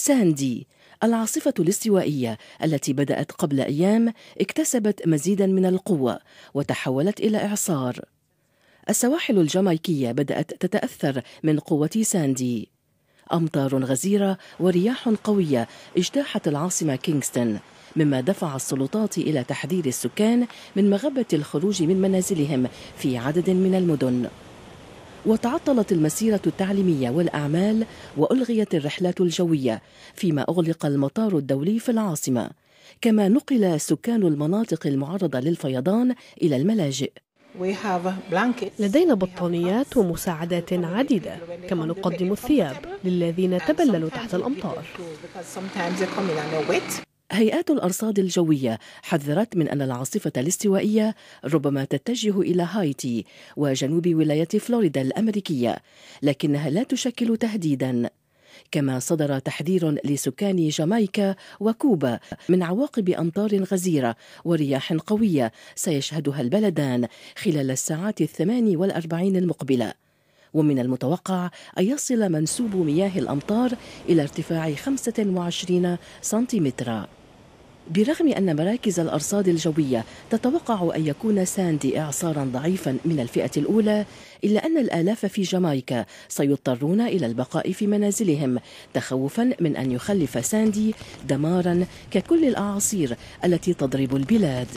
ساندي العاصفة الاستوائية التي بدأت قبل أيام اكتسبت مزيدا من القوة وتحولت إلى إعصار. السواحل الجامايكية بدأت تتأثر من قوة ساندي. أمطار غزيرة ورياح قوية اجتاحت العاصمة كينغستون، مما دفع السلطات إلى تحذير السكان من مغبة الخروج من منازلهم في عدد من المدن. وتعطلت المسيرة التعليمية والأعمال وألغيت الرحلات الجوية فيما أغلق المطار الدولي في العاصمة كما نقل سكان المناطق المعرضة للفيضان إلى الملاجئ لدينا بطانيات ومساعدات عديدة كما نقدم الثياب للذين تبللوا تحت الأمطار هيئات الأرصاد الجوية حذرت من أن العاصفة الاستوائية ربما تتجه إلى هايتي وجنوب ولاية فلوريدا الأمريكية، لكنها لا تشكل تهديداً. كما صدر تحذير لسكان جامايكا وكوبا من عواقب أمطار غزيرة ورياح قوية سيشهدها البلدان خلال الساعات الثمان والأربعين المقبلة. ومن المتوقع أن يصل منسوب مياه الأمطار إلى ارتفاع 25 سنتيمترا برغم أن مراكز الأرصاد الجوية تتوقع أن يكون ساندي إعصارا ضعيفا من الفئة الأولى إلا أن الآلاف في جامايكا سيضطرون إلى البقاء في منازلهم تخوفا من أن يخلف ساندي دمارا ككل الأعاصير التي تضرب البلاد